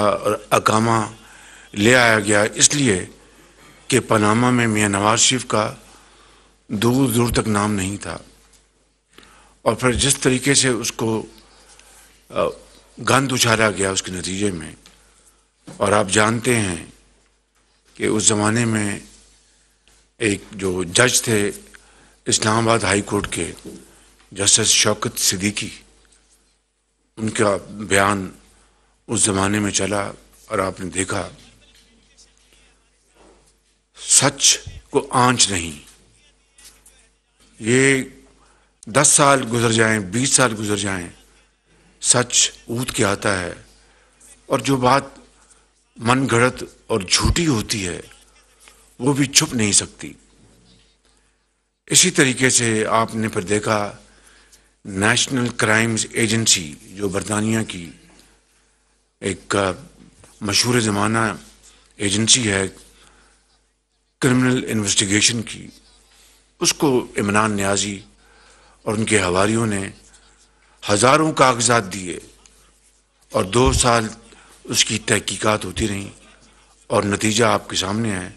अकामा ले आया गया इसलिए कि पनामा में मियाँ नवाज शरीफ का दूर दूर तक नाम नहीं था और फिर जिस तरीके से उसको गंद उछाला गया उसके नतीजे में और आप जानते हैं कि उस ज़माने में एक जो जज थे इस्लामाबाद हाई कोर्ट के जस्टिस शौकत सिद्दीकी उनका बयान उस जमाने में चला और आपने देखा सच को आंच नहीं ये दस साल गुजर जाएं, बीस साल गुजर जाएं, सच ऊत के आता है और जो बात मन गढ़त और झूठी होती है वो भी छुप नहीं सकती इसी तरीके से आपने फिर देखा नेशनल क्राइम्स एजेंसी जो बरतानिया की एक मशहूर ज़माना एजेंसी है क्रिमिनल इन्वेस्टिगेशन की उसको इमरान न्याजी और उनके हवारीयों ने हज़ारों कागजात दिए और दो साल उसकी तहकीकात होती रही और नतीजा आपके सामने है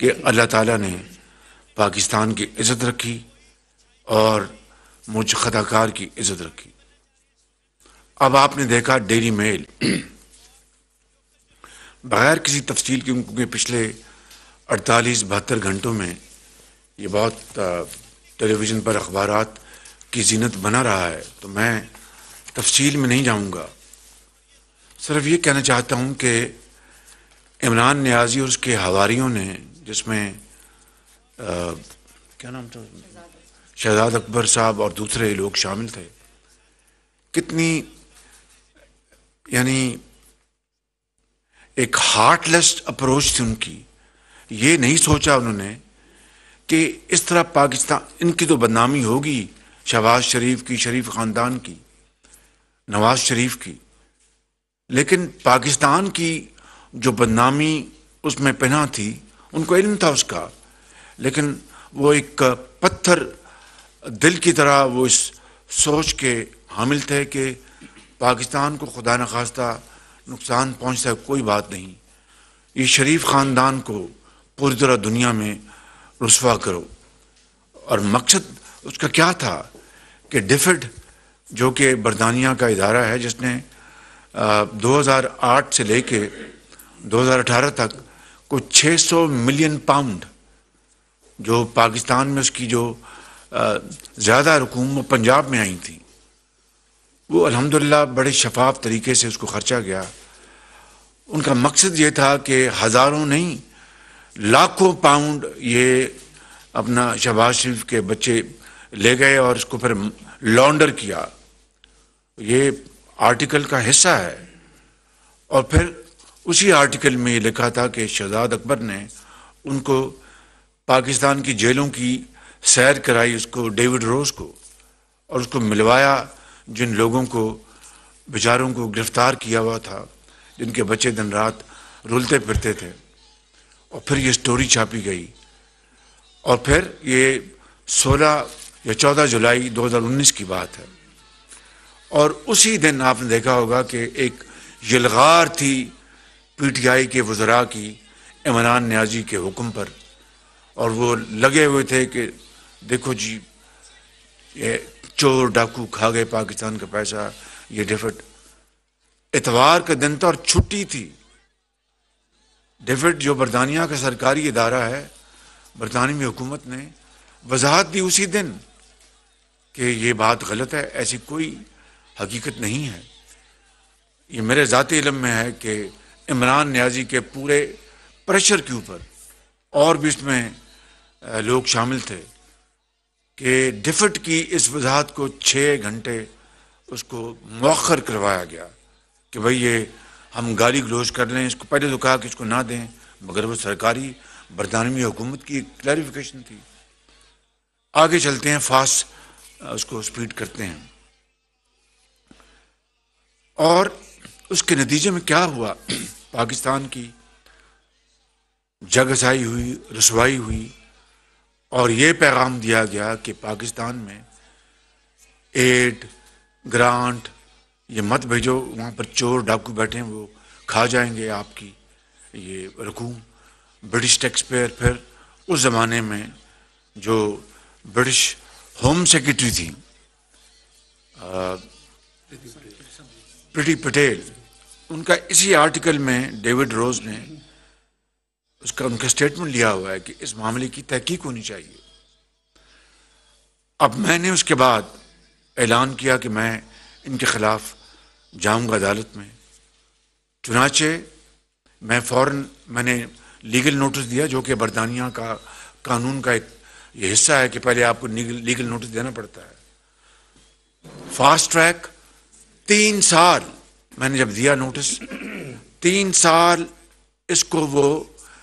कि अल्लाह ताला ने पाकिस्तान की इज़्ज़त रखी और मुझ खदाकार की इज़्ज़त रखी अब आपने देखा डेली मेल बग़ैर किसी तफसील के क्योंकि पिछले अड़तालीस बहत्तर घंटों में ये बहुत टेलीविज़न पर अखबार की जीनत बना रहा है तो मैं तफसील में नहीं जाऊँगा सिर्फ ये कहना चाहता हूँ कि इमरान न्याजी और उसके हवारीयों ने जिसमें क्या नाम था शहजाद अकबर साहब और दूसरे लोग शामिल थे कितनी यानी एक हार्टलेस अप्रोच थी उनकी ये नहीं सोचा उन्होंने कि इस तरह पाकिस्तान इनकी तो बदनामी होगी शहबाज शरीफ की शरीफ ख़ानदान की नवाज शरीफ की लेकिन पाकिस्तान की जो बदनामी उसमें पहना थी उनको इल्म था उसका लेकिन वो एक पत्थर दिल की तरह वो इस सोच के हामिल थे कि पाकिस्तान को खुदा न खास्ता नुकसान पहुंचता है कोई बात नहीं ये शरीफ ख़ानदान को पूरी तरह दुनिया में रसवा करो और मकसद उसका क्या था कि डिफिड जो कि बरतानिया का इदारा है जिसने आ, 2008 से लेके 2018 तक कुछ 600 मिलियन पाउंड जो पाकिस्तान में उसकी जो ज़्यादा रकूम पंजाब में आई थी वो अल्हम्दुलिल्लाह बड़े शफाफ तरीके से उसको खर्चा गया उनका मकसद ये था कि हज़ारों नहीं लाखों पाउंड ये अपना शहबाज शरीफ के बच्चे ले गए और उसको फिर लॉन्डर किया ये आर्टिकल का हिस्सा है और फिर उसी आर्टिकल में ये लिखा था कि शहजाद अकबर ने उनको पाकिस्तान की जेलों की सैर कराई उसको डेविड रोज़ को और उसको मिलवाया जिन लोगों को बेचारों को गिरफ्तार किया हुआ था जिनके बच्चे दिन रात रुलते फिरते थे और फिर ये स्टोरी छापी गई और फिर ये 16 या 14 जुलाई 2019 की बात है और उसी दिन आपने देखा होगा कि एक यलगार थी पीटीआई के वजरा की इमरान न्याजी के हुक्म पर और वो लगे हुए थे कि देखो जी ये चोर डाकू खा गए पाकिस्तान का पैसा ये डिफिट इतवार का दिन था तो और छुट्टी थी डिफिट जो बरतानिया का सरकारी इदारा है बरतानवी हुकूमत ने वजाहत दी उसी दिन कि ये बात गलत है ऐसी कोई हकीकत नहीं है ये मेरे ज़ाती इलम में है कि इमरान न्याजी के पूरे प्रेशर के ऊपर और भी इसमें लोग शामिल थे कि डिफट की इस वजाहत को छः घंटे उसको मौखर करवाया गया कि भाई ये हम गाली गलोज कर लें इसको पहले तो कहा कि इसको ना दें मगर वो सरकारी बरतानवी हुकूमत की क्लैरिफिकेशन थी आगे चलते हैं फास्ट उसको स्पीड करते हैं और उसके नतीजे में क्या हुआ पाकिस्तान की जगसाई हुई रसवाई हुई और ये पैगाम दिया गया कि पाकिस्तान में एड ग्रांट ये मत भेजो वहाँ पर चोर डाकू बैठे हैं वो खा जाएंगे आपकी ये रकूम ब्रिटिश टैक्स पेयर फिर उस ज़माने में जो ब्रिटिश होम सेक्रेटरी थी प्रीति पटेल उनका इसी आर्टिकल में डेविड रोज ने उसका उनका स्टेटमेंट लिया हुआ है कि इस मामले की तहकीक होनी चाहिए अब मैंने उसके बाद ऐलान किया कि मैं इनके ख़िलाफ़ जाऊंगा अदालत में चुनाचे मैं फ़ौर मैंने लीगल नोटिस दिया जो कि बरतानिया का कानून का एक ये हिस्सा है कि पहले आपको लीगल नोटिस देना पड़ता है फास्ट ट्रैक तीन साल मैंने जब दिया नोटिस तीन साल इसको वो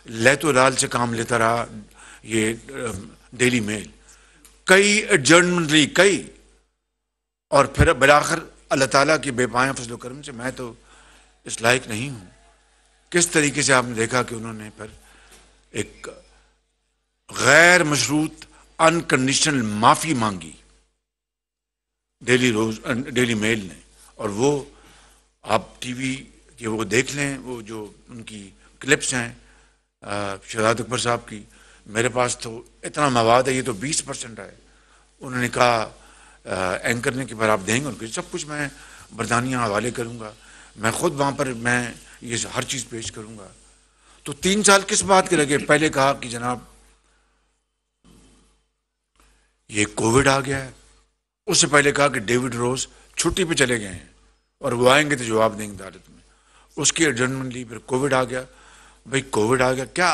लैतो लाल से काम लेता रहा ये डेली मेल कई जर्नली कई और फिर बराखर अल्लाह ताला की बेपाया फसल करम से मैं तो इस लायक नहीं हूँ किस तरीके से आपने देखा कि उन्होंने फिर एक गैर मशरूत अनकंडीशनल माफ़ी मांगी डेली रोज डेली मेल ने और वो आप टीवी के वो देख लें वो जो उनकी क्लिप्स हैं शहजाद अकबर साहब की मेरे पास तो इतना मवाद है ये तो बीस परसेंट आए उन्होंने कहा एंकर ने कि पर आप देंगे उनको सब कुछ मैं बरतानिया हवाले करूँगा मैं खुद वहाँ पर मैं ये हर चीज़ पेश करूँगा तो तीन साल किस बात के लगे पहले कहा कि जनाब ये कोविड आ गया है उससे पहले कहा कि डेविड रोज छुट्टी पे चले गए हैं और वो आएंगे तो जवाब देंगे अदालत में उसकी एडजमेंट ली फिर कोविड आ गया भाई कोविड आ गया क्या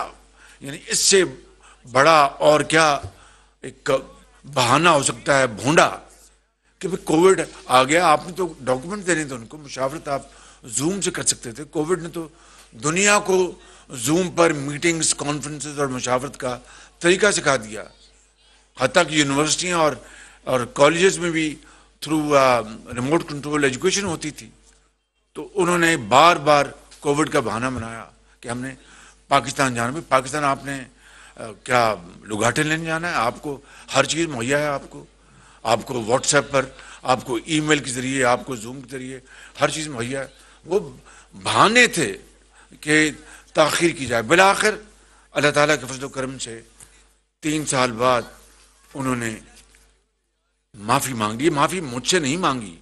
यानी इससे बड़ा और क्या एक बहाना हो सकता है भूडा कि भाई कोविड आ गया आपने तो डॉक्यूमेंट देने थे उनको मुशावरत आप जूम से कर सकते थे कोविड ने तो दुनिया को जूम पर मीटिंग्स कॉन्फ्रेंसेस और मुशावरत का तरीका सिखा दिया हती कि यूनिवर्सिटियाँ और और कॉलेजेस में भी थ्रू रिमोट कंट्रोल एजुकेशन होती थी तो उन्होंने बार बार कोविड का बहाना बनाया कि हमने पाकिस्तान जाना भी पाकिस्तान आपने क्या लुघाटे लेने जाना है आपको हर चीज़ मुहैया है आपको आपको व्हाट्सएप पर आपको ईमेल के ज़रिए आपको जूम के ज़रिए हर चीज़ मुहैया है वो बहाने थे कि तखिर की जाए बिल आखिर अल्लाह ताला के फजल करम से तीन साल बाद उन्होंने माफ़ी मांगी माफ़ी मुझसे नहीं मांगी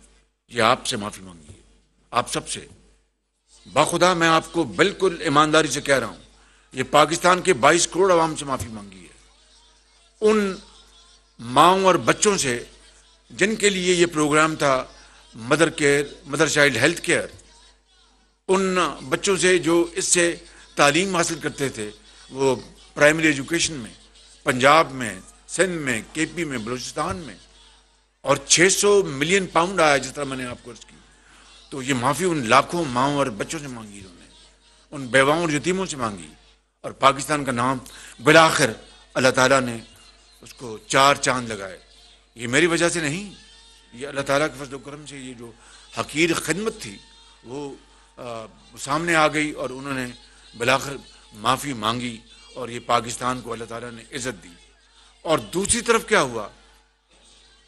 ये आपसे माफ़ी मांगी आप सबसे बाखुदा मैं आपको बिल्कुल ईमानदारी से कह रहा हूं ये पाकिस्तान के 22 करोड़ आवाम से माफ़ी मांगी है उन माओ और बच्चों से जिनके लिए ये प्रोग्राम था mother care mother child health care उन बच्चों से जो इससे तालीम हासिल करते थे वो प्राइमरी एजुकेशन में पंजाब में सिंध में केपी में बलूचिस्तान में और 600 मिलियन पाउंड आया जिस तरह मैंने आपको अर्ज की तो ये माफ़ी उन लाखों माओ और बच्चों से मांगी उन्होंने उन बेवाओं और यतीमों से मांगी और पाकिस्तान का नाम बिलाखिर अल्लाह ताला ने उसको चार चांद लगाए ये मेरी वजह से नहीं ये अल्लाह ताला के फजल करम से ये जो हकीर खदमत थी वो आ, सामने आ गई और उन्होंने बिलाखिर माफ़ी मांगी और ये पाकिस्तान को अल्लाह ताला ने इज़्ज़त दी और दूसरी तरफ क्या हुआ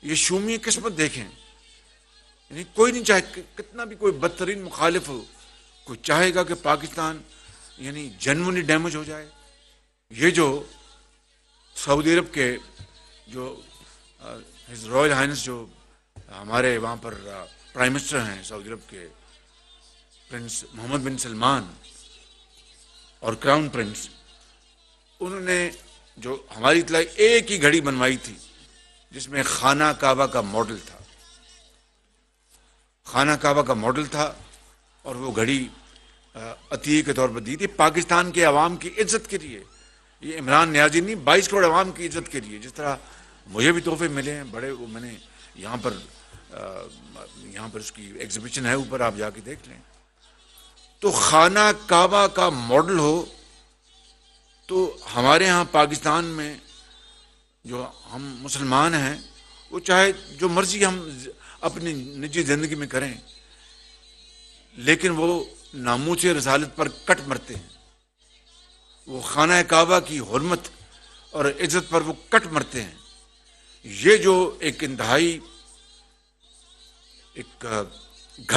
ये शूमी किस्मत देखें यानी कोई नहीं चाहे कितना भी कोई बदतरीन मुखालिफ हो कोई चाहेगा कि पाकिस्तान यानी जनवनी डैमेज हो जाए ये जो सऊदी अरब के जो हिज रॉयल हाइनस जो हमारे वहाँ पर प्राइम मिनिस्टर हैं सऊदी अरब के प्रिंस मोहम्मद बिन सलमान और क्राउन प्रिंस उन्होंने जो हमारी इतलाई एक ही घड़ी बनवाई थी जिसमें खाना काबा का मॉडल था खाना काबा का मॉडल था और वो घड़ी अतीय के तौर पर दी थी पाकिस्तान के अवाम की इज्जत के लिए ये इमरान न्याजी नहीं बाईस करोड़ अवाम की इज्जत के लिए जिस तरह मुझे भी तोहफे मिले हैं बड़े वो मैंने यहाँ पर यहाँ पर उसकी एग्जीबिशन है ऊपर आप जाके देख लें तो खाना काबा का मॉडल हो तो हमारे यहाँ पाकिस्तान में जो हम मुसलमान हैं वो चाहे जो मर्ज़ी हम अपनी निजी जिंदगी में करें लेकिन वो नामूचे रसालत पर कट मरते हैं वो खाना काबा की हरमत और इज्जत पर वो कट मरते हैं ये जो एक इंतहाई एक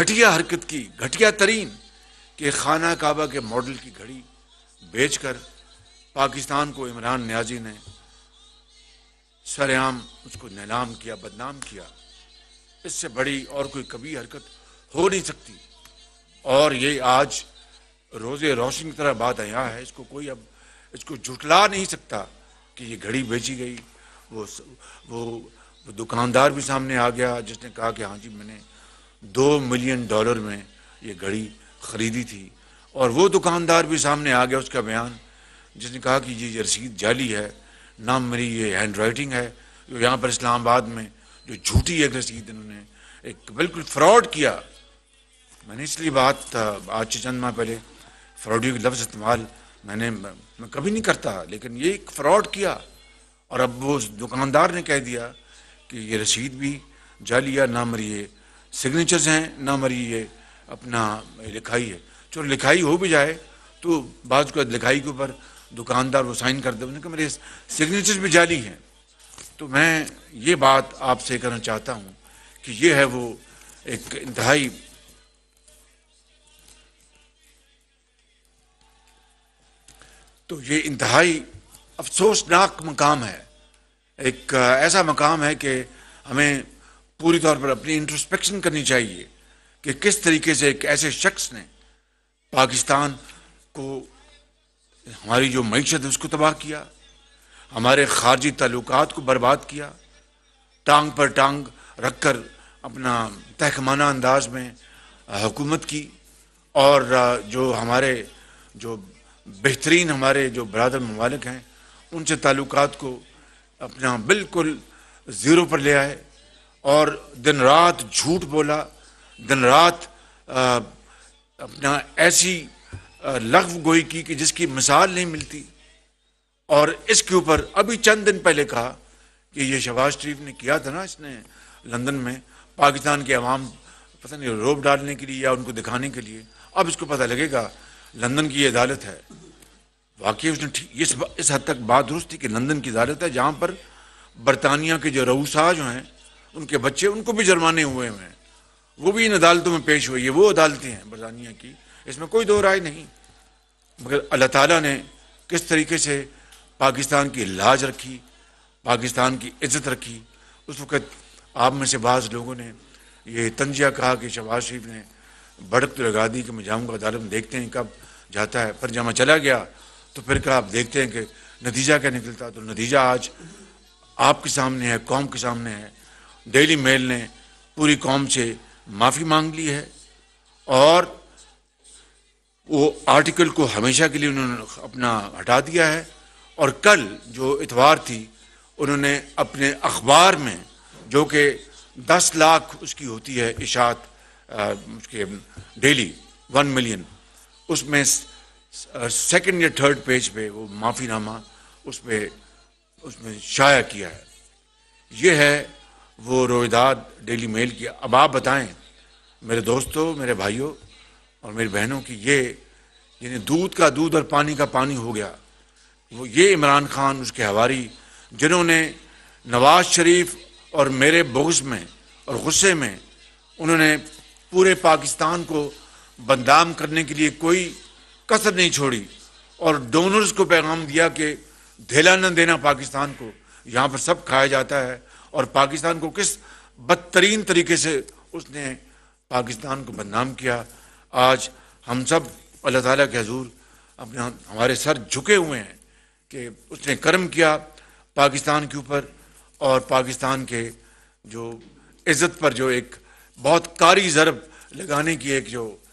घटिया हरकत की घटिया तरीन के खाना काबा के मॉडल की घड़ी बेचकर पाकिस्तान को इमरान न्याजी ने सरेआम उसको नीलाम किया बदनाम किया इससे बड़ी और कोई कभी हरकत हो नहीं सकती और ये आज रोज़े रोशन की तरह बात यहाँ है इसको कोई अब इसको जुटला नहीं सकता कि ये घड़ी बेची गई वो वो, वो दुकानदार भी सामने आ गया जिसने कहा कि हाँ जी मैंने दो मिलियन डॉलर में ये घड़ी ख़रीदी थी और वो दुकानदार भी सामने आ गया उसका बयान जिसने कहा कि ये रसीद जाली है ना मेरी ये हैंड राइटिंग है जो यहाँ पर इस्लामाबाद में जो झूठी एक रसीद इन्होंने एक बिल्कुल फ्रॉड किया मैंने इसलिए बात आज से चंद माह पहले फ्रॉडी लफ्ज़ इस्तेमाल मैंने मैं कभी नहीं करता लेकिन ये एक फ्रॉड किया और अब वो दुकानदार ने कह दिया कि ये रसीद भी जाली या ना मरिए सिग्नेचर्स हैं ना मरिए अपना लिखाई है चलो लिखाई हो भी जाए तो बाद लिखाई के ऊपर दुकानदार वो साइन कर दे उन्होंने कहा मेरे सिग्नेचर्स भी जाली हैं तो मैं ये बात आपसे करना चाहता हूँ कि यह है वो एक इंतहाई तो ये इंतहाई अफसोसनाक मकाम है एक ऐसा मकाम है कि हमें पूरी तौर पर अपनी इंट्रोस्पेक्शन करनी चाहिए कि किस तरीके से एक ऐसे शख्स ने पाकिस्तान को हमारी जो मीशत है उसको तबाह किया हमारे खारजी ताल्लुक को बर्बाद किया टांग पर टांग रख कर अपना तहकमाना अंदाज में हुकूमत की और जो हमारे जो बेहतरीन हमारे जो बरदर ममालिक हैं उनसे ताल्लुक को अपना बिल्कुल ज़ीरो पर ले आए और दिन रात झूठ बोला दिन रात अपना ऐसी लफ गोई की कि जिसकी मिसाल नहीं मिलती और इसके ऊपर अभी चंद दिन पहले कहा कि ये शहबाज शरीफ ने किया था ना इसने लंदन में पाकिस्तान के अवाम पता नहीं रोब डालने के लिए या उनको दिखाने के लिए अब इसको पता लगेगा लंदन की ये अदालत है वाकई उसने इस, इस हद तक बात दुरुस्त थी कि लंदन की अदालत है जहाँ पर बरतानिया के जो रऊसा जो हैं उनके बच्चे उनको भी जुर्माने हुए हुए हैं वो भी इन अदालतों में पेश हुई है वो अदालतें हैं बरतानिया की इसमें कोई दो राय नहीं मगर अल्लाह ताला ने किस तरीके से पाकिस्तान की लाज रखी पाकिस्तान की इज्जत रखी उस वक़्त आप में से बाज़ लोगों ने यह तंजिया कहा कि शहबाज शरीफ ने भड़क तो लगा दी कि मैं जाऊँगा अदालत में देखते हैं कब जाता है पर जब मैं चला गया तो फिर कहा आप देखते हैं कि नतीजा क्या निकलता तो नतीजा आज आपके सामने है कौम के सामने है डेली मेल ने पूरी कौम से माफ़ी मांग ली है और वो आर्टिकल को हमेशा के लिए उन्होंने अपना हटा दिया है और कल जो इतवार थी उन्होंने अपने अखबार में जो कि दस लाख उसकी होती है इशात उसके डेली वन मिलियन उसमें सेकंड या थर्ड पेज पे वो माफ़ीनामा उस पर उसमें शाया किया है ये है वो रोहिदाद डेली मेल की अब आप बताएं मेरे दोस्तों मेरे भाइयों और मेरी बहनों की ये यानी दूध का दूध और पानी का पानी हो गया वो ये इमरान खान उसके हवारी जिन्होंने नवाज शरीफ और मेरे बोगस में और गुस्से में उन्होंने पूरे पाकिस्तान को बदनाम करने के लिए कोई कसर नहीं छोड़ी और डोनर्स को पैगाम दिया कि ढेला न देना पाकिस्तान को यहाँ पर सब खाया जाता है और पाकिस्तान को किस बदतरीन तरीके से उसने पाकिस्तान को बदनाम किया आज हम सब अल्लाह ताला के हजूर अपने हमारे सर झुके हुए हैं कि उसने कर्म किया पाकिस्तान के ऊपर और पाकिस्तान के जो इज़्ज़त पर जो एक बहुत कारी ज़रब लगाने की एक जो